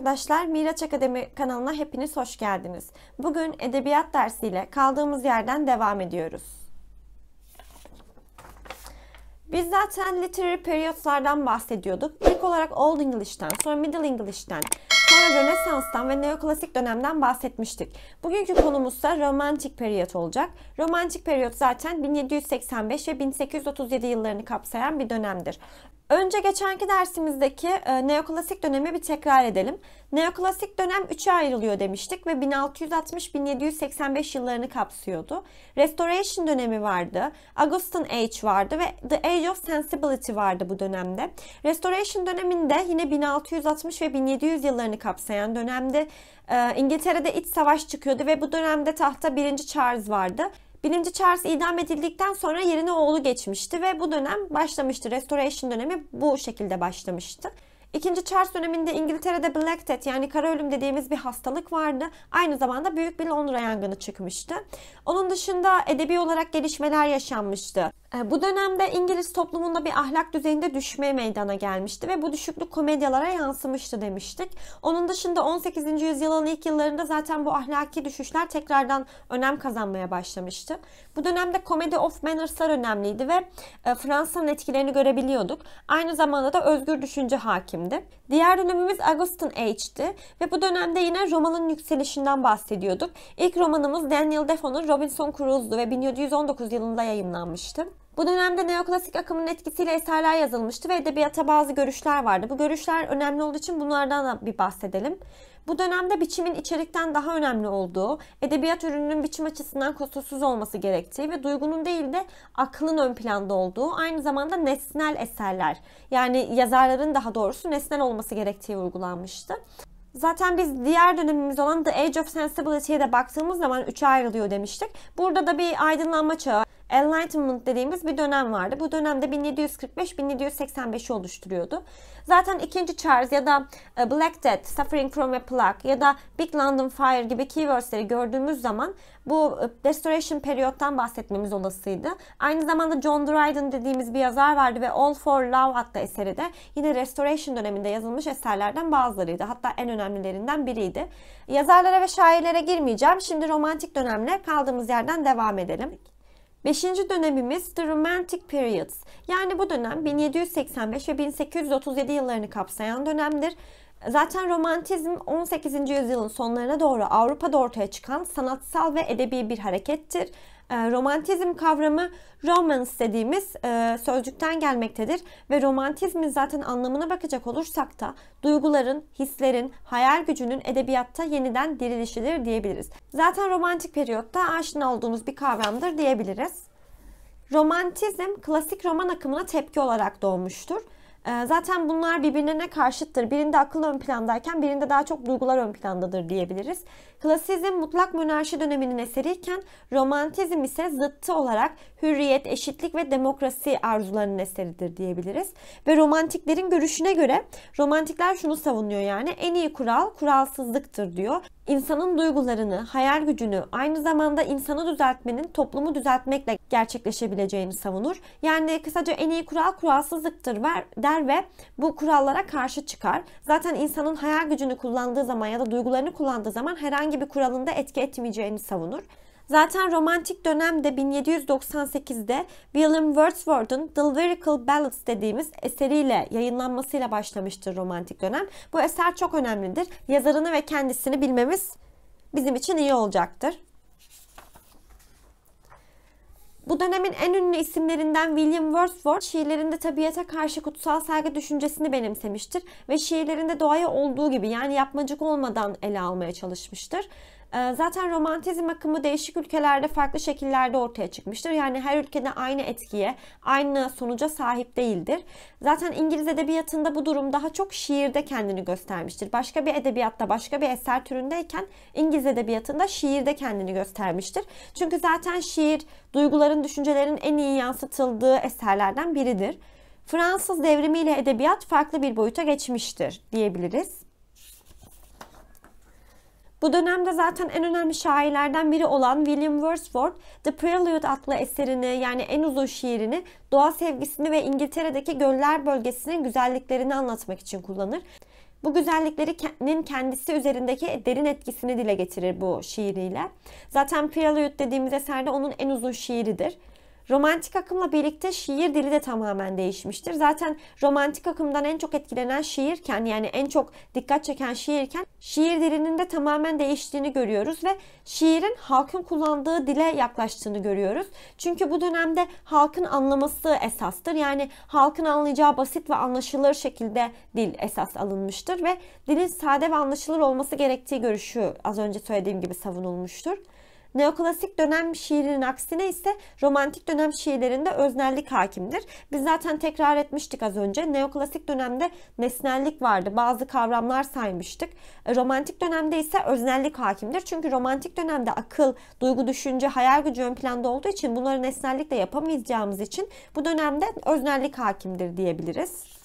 arkadaşlar, Miraç Akademi kanalına hepiniz hoş geldiniz. Bugün edebiyat dersiyle kaldığımız yerden devam ediyoruz. Biz zaten literary periodslardan bahsediyorduk. İlk olarak Old English'ten, sonra Middle English'ten, sonra Rönesans'tan ve Neoklasik dönemden bahsetmiştik. Bugünkü konumuz da Romantic periyot olacak. Romantic periyot zaten 1785 ve 1837 yıllarını kapsayan bir dönemdir. Önce geçenki dersimizdeki e, neoklasik dönemi bir tekrar edelim. Neoklasik dönem 3'e ayrılıyor demiştik ve 1660-1785 yıllarını kapsıyordu. Restoration dönemi vardı, Augustan Age vardı ve The Age of Sensibility vardı bu dönemde. Restoration döneminde yine 1660 ve 1700 yıllarını kapsayan dönemde e, İngiltere'de iç savaş çıkıyordu ve bu dönemde tahta 1. Charles vardı. Birinci Charles idam edildikten sonra yerine oğlu geçmişti ve bu dönem başlamıştı. Restoration dönemi bu şekilde başlamıştı. İkinci Charles döneminde İngiltere'de Black Death yani kara ölüm dediğimiz bir hastalık vardı. Aynı zamanda büyük bir Londra yangını çıkmıştı. Onun dışında edebi olarak gelişmeler yaşanmıştı. Ee, bu dönemde İngiliz toplumunda bir ahlak düzeyinde düşme meydana gelmişti ve bu düşüklük komedyalara yansımıştı demiştik. Onun dışında 18. yüzyılın ilk yıllarında zaten bu ahlaki düşüşler tekrardan önem kazanmaya başlamıştı. Bu dönemde Comedy of Manners'lar önemliydi ve e, Fransa'nın etkilerini görebiliyorduk. Aynı zamanda da özgür düşünce hakimdi. Diğer dönemimiz Augustin Age'di ve bu dönemde yine romanın yükselişinden bahsediyorduk. İlk romanımız Daniel Defoe'nun Robinson Crusoe'du ve 1719 yılında yayınlanmıştı. Bu dönemde neoklasik akımın etkisiyle eserler yazılmıştı ve edebiyata bazı görüşler vardı. Bu görüşler önemli olduğu için bunlardan da bir bahsedelim. Bu dönemde biçimin içerikten daha önemli olduğu, edebiyat ürününün biçim açısından kusursuz olması gerektiği ve duygunun değil de aklın ön planda olduğu, aynı zamanda nesnel eserler, yani yazarların daha doğrusu nesnel olması gerektiği vurgulanmıştı. Zaten biz diğer dönemimiz olan The Age of Sensibility'ye de baktığımız zaman üçe ayrılıyor demiştik. Burada da bir aydınlanma çağı, Enlightenment dediğimiz bir dönem vardı. Bu dönemde 1745 1785 oluşturuyordu. Zaten 2. Charles ya da e, Black Death, Suffering from a Plague ya da Big London Fire gibi keywordsleri gördüğümüz zaman bu e, Restoration periyottan bahsetmemiz olasıydı. Aynı zamanda John Dryden dediğimiz bir yazar vardı ve All for Love adlı eseri de yine Restoration döneminde yazılmış eserlerden bazılarıydı. Hatta en önemlilerinden biriydi. Yazarlara ve şairlere girmeyeceğim. Şimdi romantik dönemle kaldığımız yerden devam edelim. Beşinci dönemimiz The Romantic Periods. Yani bu dönem 1785 ve 1837 yıllarını kapsayan dönemdir. Zaten romantizm 18. yüzyılın sonlarına doğru Avrupa'da ortaya çıkan sanatsal ve edebi bir harekettir. Ee, romantizm kavramı romance dediğimiz e, sözcükten gelmektedir ve romantizmin zaten anlamına bakacak olursak da duyguların, hislerin, hayal gücünün edebiyatta yeniden dirilişidir diyebiliriz. Zaten romantik periyotta aşina olduğumuz bir kavramdır diyebiliriz. Romantizm klasik roman akımına tepki olarak doğmuştur ee, zaten bunlar birbirine karşıttır. Birinde akıl ön plandayken birinde daha çok duygular ön plandadır diyebiliriz. Klasizm mutlak monarşi döneminin eseriyken romantizm ise zıttı olarak hürriyet, eşitlik ve demokrasi arzularının eseridir diyebiliriz. Ve romantiklerin görüşüne göre romantikler şunu savunuyor yani en iyi kural kuralsızlıktır diyor insanın duygularını, hayal gücünü aynı zamanda insanı düzeltmenin toplumu düzeltmekle gerçekleşebileceğini savunur. Yani kısaca en iyi kural kuralsızlıktır der ve bu kurallara karşı çıkar. Zaten insanın hayal gücünü kullandığı zaman ya da duygularını kullandığı zaman herhangi bir kuralında etki etmeyeceğini savunur. Zaten romantik dönemde 1798'de William Wordsworth'un The Lyrical Ballads dediğimiz eseriyle yayınlanmasıyla başlamıştır romantik dönem. Bu eser çok önemlidir. Yazarını ve kendisini bilmemiz bizim için iyi olacaktır. Bu dönemin en ünlü isimlerinden William Wordsworth şiirlerinde tabiata karşı kutsal saygı düşüncesini benimsemiştir ve şiirlerinde doğaya olduğu gibi yani yapmacık olmadan ele almaya çalışmıştır. Ee, zaten romantizm akımı değişik ülkelerde farklı şekillerde ortaya çıkmıştır. Yani her ülkede aynı etkiye, aynı sonuca sahip değildir. Zaten İngiliz edebiyatında bu durum daha çok şiirde kendini göstermiştir. Başka bir edebiyatta, başka bir eser türündeyken İngiliz edebiyatında şiirde kendini göstermiştir. Çünkü zaten şiir duyguların, düşüncelerin en iyi yansıtıldığı eserlerden biridir. Fransız devrimiyle edebiyat farklı bir boyuta geçmiştir diyebiliriz. Bu dönemde zaten en önemli şairlerden biri olan William Wordsworth, The Prelude adlı eserini yani en uzun şiirini doğa sevgisini ve İngiltere'deki göller bölgesinin güzelliklerini anlatmak için kullanır. Bu güzelliklerinin kendisi üzerindeki derin etkisini dile getirir bu şiiriyle. Zaten Prelude dediğimiz eserde onun en uzun şiiridir. Romantik akımla birlikte şiir dili de tamamen değişmiştir. Zaten romantik akımdan en çok etkilenen şiirken yani en çok dikkat çeken şiirken şiir dilinin de tamamen değiştiğini görüyoruz ve şiirin halkın kullandığı dile yaklaştığını görüyoruz. Çünkü bu dönemde halkın anlaması esastır. Yani halkın anlayacağı basit ve anlaşılır şekilde dil esas alınmıştır ve dilin sade ve anlaşılır olması gerektiği görüşü az önce söylediğim gibi savunulmuştur. Neoklasik dönem şiirinin aksine ise romantik dönem şiirlerinde öznellik hakimdir. Biz zaten tekrar etmiştik az önce. Neoklasik dönemde nesnellik vardı. Bazı kavramlar saymıştık. E, romantik dönemde ise öznellik hakimdir. Çünkü romantik dönemde akıl, duygu, düşünce, hayal gücü ön planda olduğu için bunları nesnellikle yapamayacağımız için bu dönemde öznellik hakimdir diyebiliriz.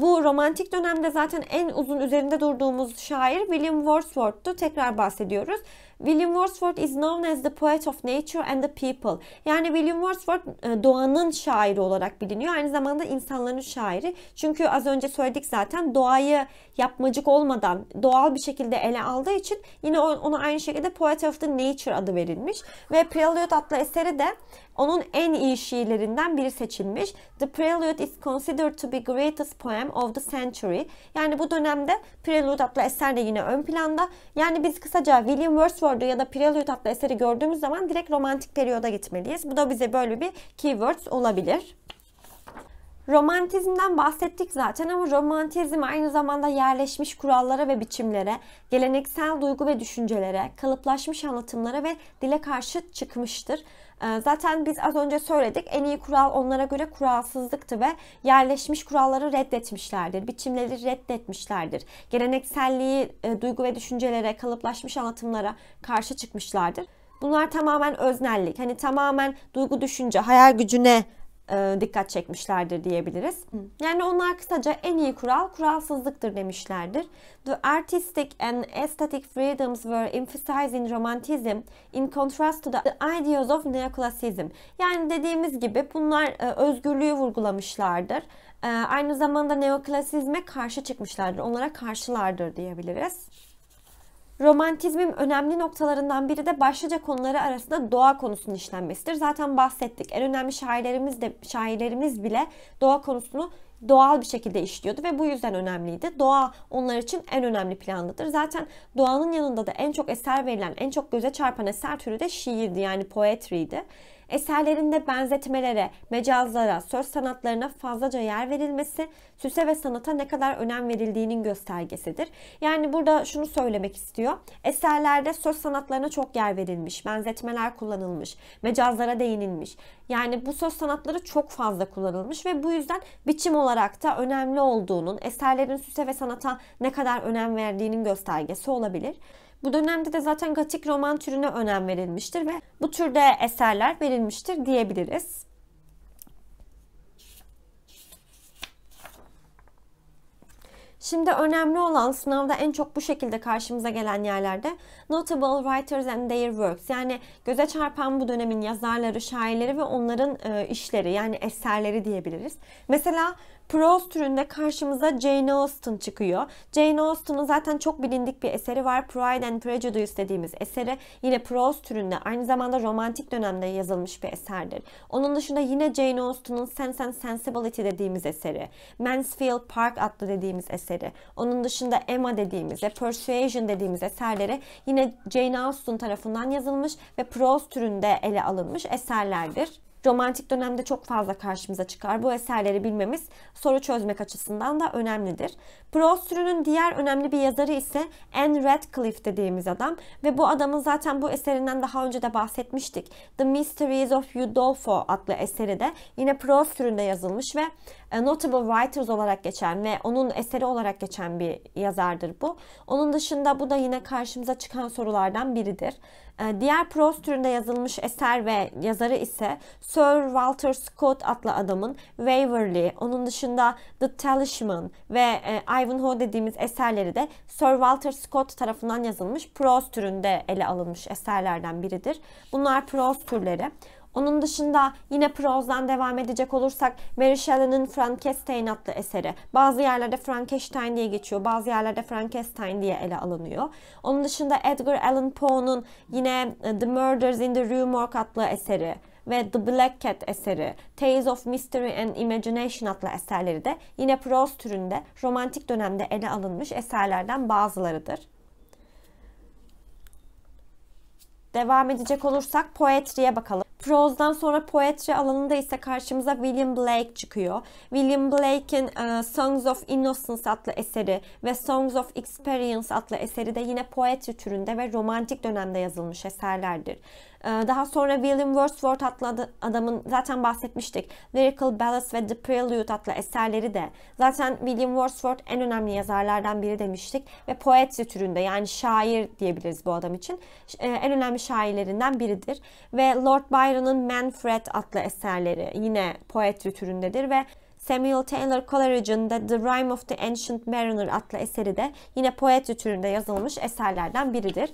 Bu romantik dönemde zaten en uzun üzerinde durduğumuz şair William Wordsworth'tu. Tekrar bahsediyoruz. William Wordsworth is known as the poet of nature and the people. Yani William Wordsworth e, doğanın şairi olarak biliniyor. Aynı zamanda insanların şairi. Çünkü az önce söyledik zaten doğayı yapmacık olmadan doğal bir şekilde ele aldığı için yine ona aynı şekilde Poet of the Nature adı verilmiş. Ve Prelude adlı eseri de onun en iyi şiirlerinden biri seçilmiş. The Prelude is considered to be greatest poem of the century. Yani bu dönemde Prelude adlı eser de yine ön planda. Yani biz kısaca William Wordsworth akordu ya da prelude adlı eseri gördüğümüz zaman direkt romantik periyoda gitmeliyiz. Bu da bize böyle bir keywords olabilir. Romantizmden bahsettik zaten ama romantizm aynı zamanda yerleşmiş kurallara ve biçimlere, geleneksel duygu ve düşüncelere, kalıplaşmış anlatımlara ve dile karşı çıkmıştır. Ee, zaten biz az önce söyledik en iyi kural onlara göre kuralsızlıktı ve yerleşmiş kuralları reddetmişlerdir. Biçimleri reddetmişlerdir. Gelenekselliği, e, duygu ve düşüncelere, kalıplaşmış anlatımlara karşı çıkmışlardır. Bunlar tamamen öznellik. Hani tamamen duygu düşünce, hayal gücüne e, dikkat çekmişlerdir diyebiliriz. Yani onlar kısaca en iyi kural kuralsızlıktır demişlerdir. The artistic and aesthetic freedoms were emphasized in Romanticism in contrast to the ideas of Neoclassicism. Yani dediğimiz gibi bunlar e, özgürlüğü vurgulamışlardır. E, aynı zamanda neoklasizme karşı çıkmışlardır. Onlara karşılardır diyebiliriz. Romantizmin önemli noktalarından biri de başlıca konuları arasında doğa konusunun işlenmesidir. Zaten bahsettik. En önemli şairlerimiz de şairlerimiz bile doğa konusunu doğal bir şekilde işliyordu ve bu yüzden önemliydi. Doğa onlar için en önemli planlıdır. Zaten doğanın yanında da en çok eser verilen, en çok göze çarpan eser türü de şiirdi yani poetry'di. Eserlerinde benzetmelere, mecazlara, söz sanatlarına fazlaca yer verilmesi süse ve sanata ne kadar önem verildiğinin göstergesidir. Yani burada şunu söylemek istiyor. Eserlerde söz sanatlarına çok yer verilmiş, benzetmeler kullanılmış, mecazlara değinilmiş. Yani bu söz sanatları çok fazla kullanılmış ve bu yüzden biçim olarak da önemli olduğunun, eserlerin süse ve sanata ne kadar önem verdiğinin göstergesi olabilir. Bu dönemde de zaten gotik roman türüne önem verilmiştir ve bu türde eserler verilmiştir diyebiliriz. Şimdi önemli olan sınavda en çok bu şekilde karşımıza gelen yerlerde notable writers and their works yani göze çarpan bu dönemin yazarları, şairleri ve onların e, işleri yani eserleri diyebiliriz. Mesela Prose türünde karşımıza Jane Austen çıkıyor. Jane Austen'ın zaten çok bilindik bir eseri var. Pride and Prejudice dediğimiz eseri yine prose türünde aynı zamanda romantik dönemde yazılmış bir eserdir. Onun dışında yine Jane Austen'ın Sense and Sensibility dediğimiz eseri, Mansfield Park adlı dediğimiz eseri, onun dışında Emma dediğimiz ve Persuasion dediğimiz eserleri yine Jane Austen tarafından yazılmış ve prose türünde ele alınmış eserlerdir romantik dönemde çok fazla karşımıza çıkar. Bu eserleri bilmemiz soru çözmek açısından da önemlidir. Proz türünün diğer önemli bir yazarı ise Anne Radcliffe dediğimiz adam ve bu adamın zaten bu eserinden daha önce de bahsetmiştik. The Mysteries of Udolpho adlı eseri de yine proz türünde yazılmış ve e, notable writers olarak geçen ve onun eseri olarak geçen bir yazardır bu. Onun dışında bu da yine karşımıza çıkan sorulardan biridir. E, diğer prose türünde yazılmış eser ve yazarı ise Sir Walter Scott adlı adamın Waverley, onun dışında The Talisman ve e, Ivanhoe dediğimiz eserleri de Sir Walter Scott tarafından yazılmış prose türünde ele alınmış eserlerden biridir. Bunlar prose türleri. Onun dışında yine Proust'dan devam edecek olursak Mary Shelley'nin Frankenstein adlı eseri. Bazı yerlerde Frankenstein diye geçiyor, bazı yerlerde Frankenstein diye ele alınıyor. Onun dışında Edgar Allan Poe'nun yine e, The Murders in the Rue Morgue adlı eseri ve The Black Cat eseri, Tales of Mystery and Imagination adlı eserleri de yine prose türünde romantik dönemde ele alınmış eserlerden bazılarıdır. Devam edecek olursak poetriye bakalım. Prose'dan sonra poetry alanında ise karşımıza William Blake çıkıyor. William Blake'in e, Songs of Innocence adlı eseri ve Songs of Experience adlı eseri de yine poetry türünde ve romantik dönemde yazılmış eserlerdir. Ee, daha sonra William Wordsworth adlı adamın zaten bahsetmiştik. Lyrical Ballads ve The Prelude adlı eserleri de. Zaten William Wordsworth en önemli yazarlardan biri demiştik. Ve poet türünde yani şair diyebiliriz bu adam için. E, en önemli şairlerinden biridir. Ve Lord Byron'ın Manfred adlı eserleri yine poet türündedir ve Samuel Taylor Coleridge'in The Rime of the Ancient Mariner adlı eseri de yine poet türünde yazılmış eserlerden biridir.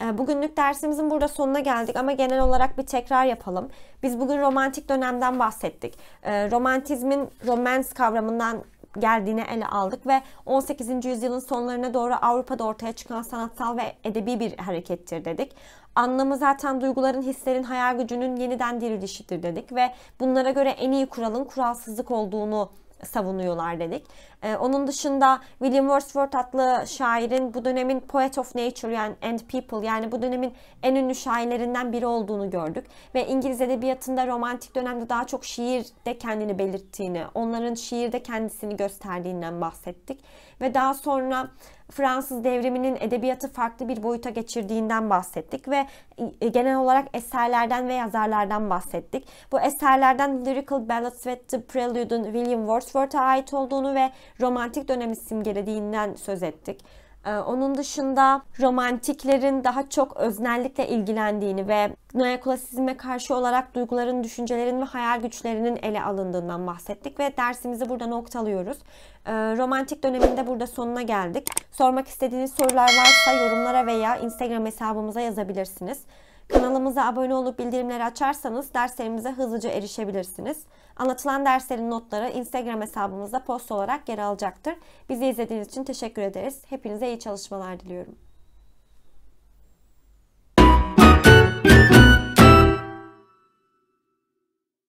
Ee, bugünlük dersimizin burada sonuna geldik ama genel olarak bir tekrar yapalım. Biz bugün romantik dönemden bahsettik. Ee, romantizmin romans kavramından geldiğini ele aldık ve 18. yüzyılın sonlarına doğru Avrupa'da ortaya çıkan sanatsal ve edebi bir harekettir dedik. Anlamı zaten duyguların, hislerin, hayal gücünün yeniden dirilişidir dedik ve bunlara göre en iyi kuralın kuralsızlık olduğunu savunuyorlar dedik. Ee, onun dışında William Wordsworth adlı şairin bu dönemin Poet of Nature yani and People yani bu dönemin en ünlü şairlerinden biri olduğunu gördük. Ve İngiliz edebiyatında romantik dönemde daha çok şiirde kendini belirttiğini, onların şiirde kendisini gösterdiğinden bahsettik. Ve daha sonra Fransız devriminin edebiyatı farklı bir boyuta geçirdiğinden bahsettik ve e, genel olarak eserlerden ve yazarlardan bahsettik. Bu eserlerden Lyrical Ballads ve The Prelude'un William Wordsworth'a ait olduğunu ve romantik dönemi simgelediğinden söz ettik. Ee, onun dışında romantiklerin daha çok öznellikle ilgilendiğini ve neoklasizme karşı olarak duyguların, düşüncelerin ve hayal güçlerinin ele alındığından bahsettik ve dersimizi burada noktalıyoruz. Ee, romantik döneminde burada sonuna geldik. Sormak istediğiniz sorular varsa yorumlara veya Instagram hesabımıza yazabilirsiniz. Kanalımıza abone olup bildirimleri açarsanız derslerimize hızlıca erişebilirsiniz. Anlatılan derslerin notları Instagram hesabımızda post olarak yer alacaktır. Bizi izlediğiniz için teşekkür ederiz. Hepinize iyi çalışmalar diliyorum.